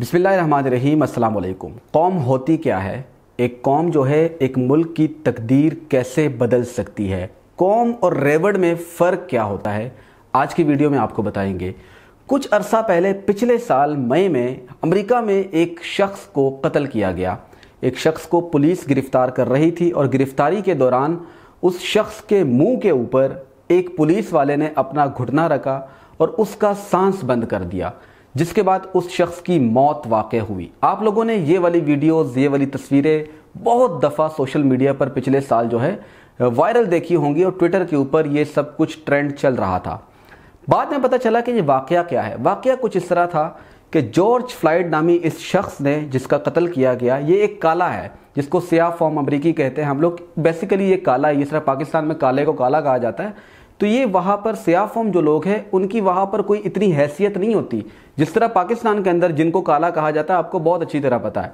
अस्सलाम वालेकुम कौम होती क्या है एक कौम जो है एक मुल्क की तकदीर कैसे बदल सकती है कौम और रेवड़ में फ़र्क क्या होता है आज की वीडियो में आपको बताएंगे कुछ अरसा पहले पिछले साल मई में अमेरिका में एक शख्स को कत्ल किया गया एक शख्स को पुलिस गिरफ्तार कर रही थी और गिरफ्तारी के दौरान उस शख्स के मुंह के ऊपर एक पुलिस वाले ने अपना घुटना रखा और उसका सांस बंद कर दिया जिसके बाद उस शख्स की मौत वाक़ हुई आप लोगों ने ये वाली वीडियोज ये वाली तस्वीरें बहुत दफ़ा सोशल मीडिया पर पिछले साल जो है वायरल देखी होंगी और ट्विटर के ऊपर ये सब कुछ ट्रेंड चल रहा था बाद में पता चला कि ये वाक़ क्या है वाक़ कुछ इस तरह था कि जॉर्ज फ्लाइड नामी इस शख्स ने जिसका कत्ल किया गया ये एक काला है जिसको सियाह फॉर्म अमरीकी कहते हैं हम लोग बेसिकली ये काला है इस तरह पाकिस्तान में काले को काला कहा जाता है तो ये वहाँ पर सिया जो लोग हैं उनकी वहाँ पर कोई इतनी हैसियत नहीं होती जिस तरह पाकिस्तान के अंदर जिनको काला कहा जाता है आपको बहुत अच्छी तरह पता है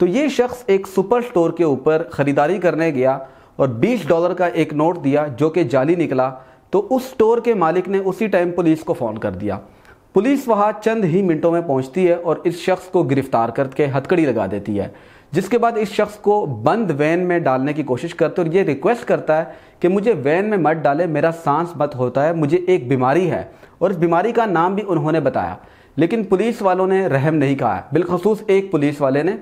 तो ये शख्स एक सुपर स्टोर के ऊपर ख़रीदारी करने गया और 20 डॉलर का एक नोट दिया जो कि जाली निकला तो उस स्टोर के मालिक ने उसी टाइम पुलिस को फ़ोन कर दिया पुलिस वहाँ चंद ही मिनटों में पहुँचती है और इस शख्स को गिरफ्तार करके हथकड़ी लगा देती है जिसके बाद इस शख्स को बंद वैन में डालने की कोशिश करते और ये रिक्वेस्ट करता है कि मुझे वैन में मत डाले मेरा सांस मत होता है मुझे एक बीमारी है और इस बीमारी का नाम भी उन्होंने बताया लेकिन पुलिस वालों ने रहम नहीं कहा बिलखसूस एक पुलिस वाले ने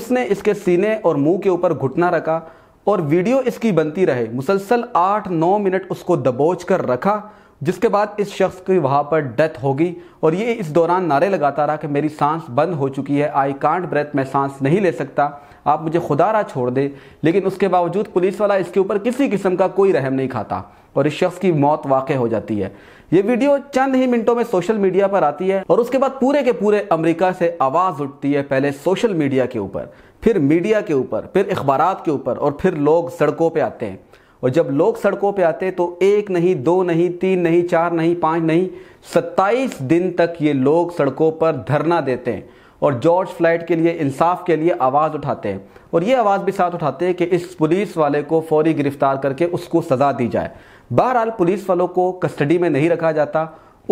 उसने इसके सीने और मुंह के ऊपर घुटना रखा और वीडियो इसकी बनती रहे मुसलसल आठ नौ मिनट उसको दबोच कर रखा जिसके बाद इस शख्स की वहाँ पर डेथ होगी और ये इस दौरान नारे लगाता रहा कि मेरी सांस बंद हो चुकी है आई कांट ब्रेथ मैं सांस नहीं ले सकता आप मुझे खुदा रहा छोड़ दे लेकिन उसके बावजूद पुलिस वाला इसके ऊपर किसी किस्म का कोई रहम नहीं खाता और इस शख्स की मौत वाक़ हो जाती है ये वीडियो चंद ही मिनटों में सोशल मीडिया पर आती है और उसके बाद पूरे के पूरे अमरीका से आवाज़ उठती है पहले सोशल मीडिया के ऊपर फिर मीडिया के ऊपर फिर अखबार के ऊपर और फिर लोग सड़कों पर आते हैं और जब लोग सड़कों पे आते तो एक नहीं दो नहीं तीन नहीं चार नहीं पांच नहीं सत्ताईस दिन तक ये लोग सड़कों पर धरना देते हैं और जॉर्ज फ्लाइट के लिए इंसाफ के लिए आवाज़ उठाते हैं और ये आवाज़ भी साथ उठाते हैं कि इस पुलिस वाले को फौरी गिरफ्तार करके उसको सज़ा दी जाए बहरहाल पुलिस वालों को कस्टडी में नहीं रखा जाता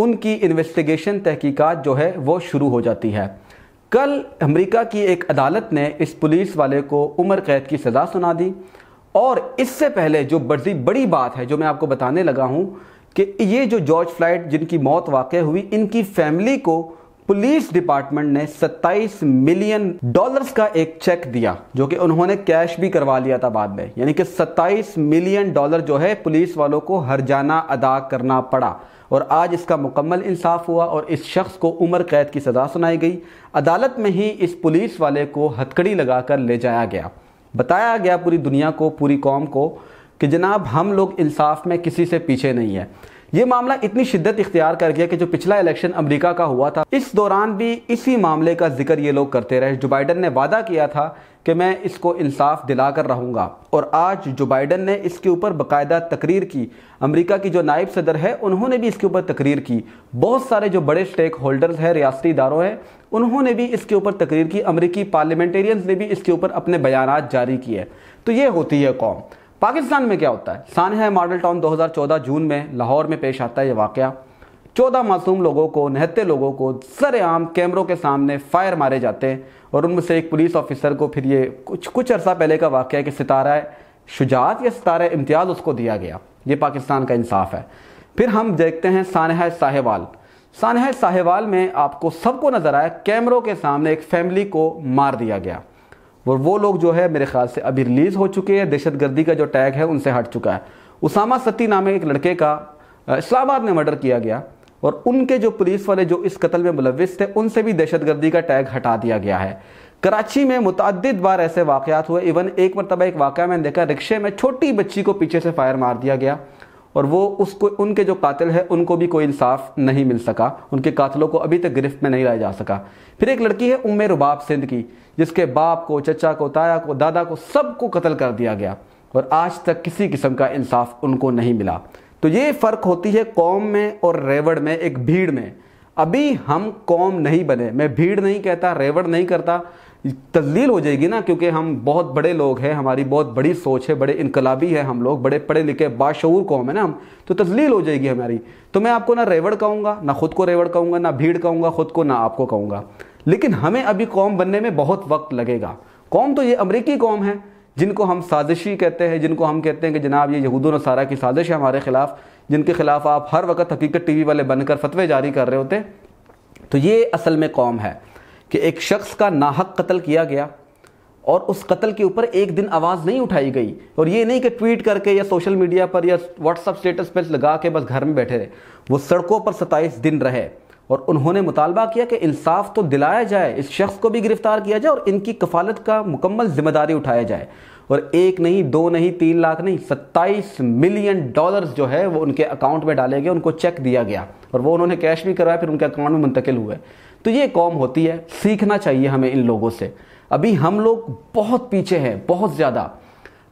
उनकी इन्वेस्टिगेशन तहकीकात जो है वो शुरू हो जाती है कल अमेरिका की एक अदालत ने इस पुलिस वाले को उम्र कैद की सज़ा सुना दी और इससे पहले जो बड़ी बड़ी बात है जो मैं आपको बताने लगा हूं कि ये जो जॉर्ज फ्लाइट जिनकी मौत वाकई हुई इनकी फैमिली को पुलिस डिपार्टमेंट ने 27 मिलियन डॉलर्स का एक चेक दिया जो कि उन्होंने कैश भी करवा लिया था बाद में यानी कि 27 मिलियन डॉलर जो है पुलिस वालों को हर जाना अदा करना पड़ा और आज इसका मुकम्मल इंसाफ हुआ और इस शख्स को उम्र कैद की सज़ा सुनाई गई अदालत में ही इस पुलिस वाले को हथकड़ी लगाकर ले जाया गया बताया गया पूरी दुनिया को पूरी कौम को कि जनाब हम लोग इंसाफ में किसी से पीछे नहीं है ये मामला इतनी शिद्दत इख्तियार कर गया कि जो पिछला इलेक्शन अमेरिका का हुआ था इस दौरान भी इसी मामले का जिक्र ये लोग करते रहे जो बाइडन ने वादा किया था कि मैं इसको इंसाफ दिलाकर रहूँगा और आज जो बाइडन ने इसके ऊपर बाकायदा तकरीर की अमेरिका की जो नायब सदर है उन्होंने भी इसके ऊपर तकरीर की बहुत सारे जो बड़े स्टेक होल्डर्स हैं रियाती इदारों हैं उन्होंने भी इसके ऊपर तकरीर की अमरीकी पार्लियामेंटेरियंस ने भी इसके ऊपर अपने बयान जारी किए तो ये होती है कौम पाकिस्तान में क्या होता है सानह मॉडल टाउन 2014 जून में लाहौर में पेश आता है ये वाक़ चौदह मासूम लोगों को नहते लोगों को सरेआम कैमरों के सामने फायर मारे जाते हैं और उनमें से एक पुलिस ऑफिसर को फिर ये कुछ कुछ अरसा पहले का वाक़ है कि सितारा शुजात या सितारा इम्तियाज़ उसको दिया गया ये पाकिस्तान का इंसाफ है फिर हम देखते हैं सानहा साहेवाल सानह साहेवाल में आपको सबको नज़र आया कैमरों के सामने एक फैमिली को मार दिया गया और वो लोग जो है मेरे ख्याल से अभी रिलीज़ हो चुके हैं दहशत गर्दी का जो टैग है उनसे हट चुका है उसामा सत्ती नामे एक लड़के का इस्लामाबाद में मर्डर किया गया और उनके जो पुलिस वाले जो इस कत्ल में मुलविस थे उनसे भी दहशत गर्दी का टैग हटा दिया गया है कराची में मुतद बार ऐसे वाकयात हुए इवन एक मरतबा एक वाक़ मैंने देखा रिक्शे में छोटी बच्ची को पीछे से फायर मार दिया गया और वो उसको उनके जो कातिल है उनको भी कोई इंसाफ नहीं मिल सका उनके कातिलों को अभी तक गिरफ्त में नहीं लाया जा सका फिर एक लड़की है उम्मे रुबाब सिंध की जिसके बाप को चचा को ताया को दादा को सबको कत्ल कर दिया गया और आज तक किसी किस्म का इंसाफ उनको नहीं मिला तो ये फ़र्क होती है कौम में और रेवड़ में एक भीड़ में अभी हम कौम नहीं बने मैं भीड़ नहीं कहता रेवड़ नहीं करता तजलील हो जाएगी ना क्योंकि हम बहुत बड़े लोग हैं हमारी बहुत बड़ी सोच है बड़े इनकलाबी है हम लोग बड़े पढ़े लिखे बाशूर कौम है ना हम तो तजलील हो जाएगी हमारी तो मैं आपको ना रेवड़ कहूँगा ना ख़ुद को रेवड़ कहूँगा ना भीड़ कहूँगा ख़ुद को ना आपको कहूँगा लेकिन हमें अभी कौम बनने में बहुत वक्त लगेगा कौम तो ये अमरीकी कौम है जिनको हम साजिशी कहते हैं जिनको हम कहते हैं कि जनाब ये यहूद नसारा की साजिश है हमारे ख़िलाफ़ जिनके ख़िलाफ़ आप हर वक्त हकीकत टीवी वाले बनकर फतवे जारी कर रहे होते तो ये असल में कौम है कि एक शख्स का नाहक कत्ल किया गया और उस कत्ल के ऊपर एक दिन आवाज़ नहीं उठाई गई और ये नहीं कि ट्वीट करके या सोशल मीडिया पर या व्हाट्सअप स्टेटस पर लगा के बस घर में बैठे रहे वो सड़कों पर सताईस दिन रहे और उन्होंने मुतालबा किया कि इंसाफ तो दिलाया जाए इस शख्स को भी गिरफ्तार किया जाए और इनकी कफालत का मुकम्मल जिम्मेदारी उठाया जाए और एक नहीं दो नहीं तीन लाख नहीं सत्ताईस मिलियन डॉलर्स जो है वो उनके अकाउंट में डाले गए उनको चेक दिया गया और वो उन्होंने कैश भी करवाया फिर उनके अकाउंट में मुंतकिल हुए तो ये कौम होती है सीखना चाहिए हमें इन लोगों से अभी हम लोग बहुत पीछे हैं बहुत ज़्यादा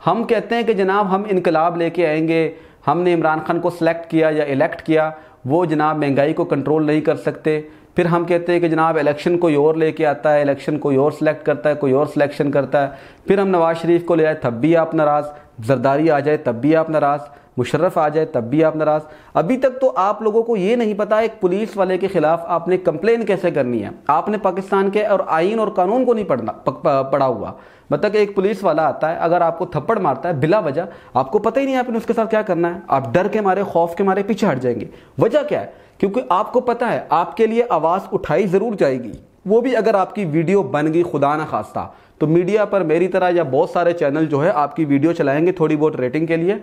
हम कहते हैं कि जनाब हम इनकलाब लेके आएंगे हमने इमरान खान को सिलेक्ट किया या इलेक्ट किया वो जनाब महंगाई को कंट्रोल नहीं कर सकते फिर हम कहते हैं कि जनाब इलेक्शन कोई और लेके आता है इलेक्शन कोई और सिलेक्ट करता है कोई और सिलेक्शन करता है फिर हम नवाज़ शरीफ को ले आए तब भी आप नाराज़ जरदारी आ जाए तब भी आप नाराज़ मुशर्रफ आ जाए तब भी आप नाराज़ अभी तक तो आप लोगों को ये नहीं पता एक पुलिस वाले के ख़िलाफ़ आपने कंप्लेन कैसे करनी है आपने पाकिस्तान के और आइन और कानून को नहीं पढ़ना पढ़ा हुआ मतलब एक पुलिस वाला आता है अगर आपको थप्पड़ मारता है बिला वजह आपको पता ही नहीं आपने उसके साथ क्या करना है आप डर के मारे खौफ के मारे पीछे हट जाएंगे वजह क्या है क्योंकि आपको पता है आपके लिए आवाज़ उठाई ज़रूर जाएगी वो भी अगर आपकी वीडियो बन गई खुदा ना खास्ता तो मीडिया पर मेरी तरह या बहुत सारे चैनल जो है आपकी वीडियो चलाएंगे थोड़ी बहुत रेटिंग के लिए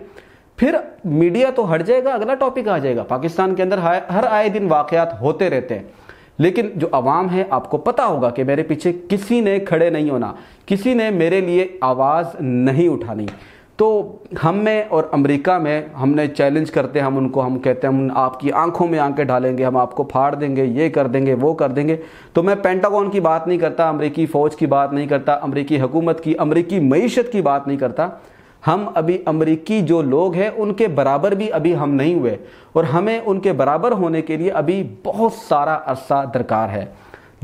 फिर मीडिया तो हट जाएगा अगला टॉपिक आ जाएगा पाकिस्तान के अंदर हर आए दिन वाकयात होते रहते हैं लेकिन जो आवाम है आपको पता होगा कि मेरे पीछे किसी ने खड़े नहीं होना किसी ने मेरे लिए आवाज़ नहीं उठानी तो हम में और अमेरिका में हमने चैलेंज करते हैं हम उनको हम कहते हैं हम आपकी आंखों में आंखें डालेंगे हम आपको फाड़ देंगे ये कर देंगे वो कर देंगे तो मैं पेंटागॉन की बात नहीं करता अमरीकी फ़ौज की बात नहीं करता अमरीकी हुकूमत की अमरीकी मीशत की बात नहीं करता हम अभी अमरीकी जो लोग हैं उनके बराबर भी अभी हम नहीं हुए और हमें उनके बराबर होने के लिए अभी बहुत सारा अरसा दरकार है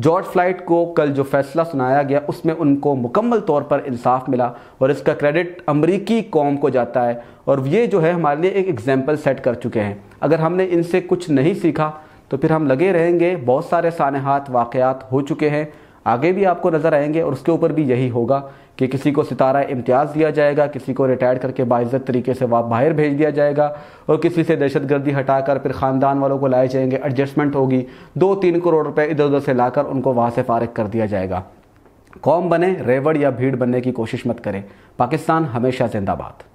जॉर्ज फ्लाइट को कल जो फैसला सुनाया गया उसमें उनको मुकम्मल तौर पर इंसाफ मिला और इसका क्रेडिट अमरीकी कौम को जाता है और ये जो है हमारे लिए एक एग्जाम्पल सेट कर चुके हैं अगर हमने इनसे कुछ नहीं सीखा तो फिर हम लगे रहेंगे बहुत सारे सानहात वाक़ात हो चुके हैं आगे भी आपको नज़र आएंगे और उसके ऊपर भी यही होगा कि किसी को सितारा इम्तियाज़ दिया जाएगा किसी को रिटायर करके बाइज़त तरीके से वाप बाहर भेज दिया जाएगा और किसी से दहशत गर्दी हटाकर फिर ख़ानदान वालों को लाए जाएंगे एडजस्टमेंट होगी दो तीन करोड़ रुपए इधर उधर से लाकर उनको वहाँ से फारग कर दिया जाएगा कौम बने रेवड़ या भीड़ बनने की कोशिश मत करें पाकिस्तान हमेशा जिंदाबाद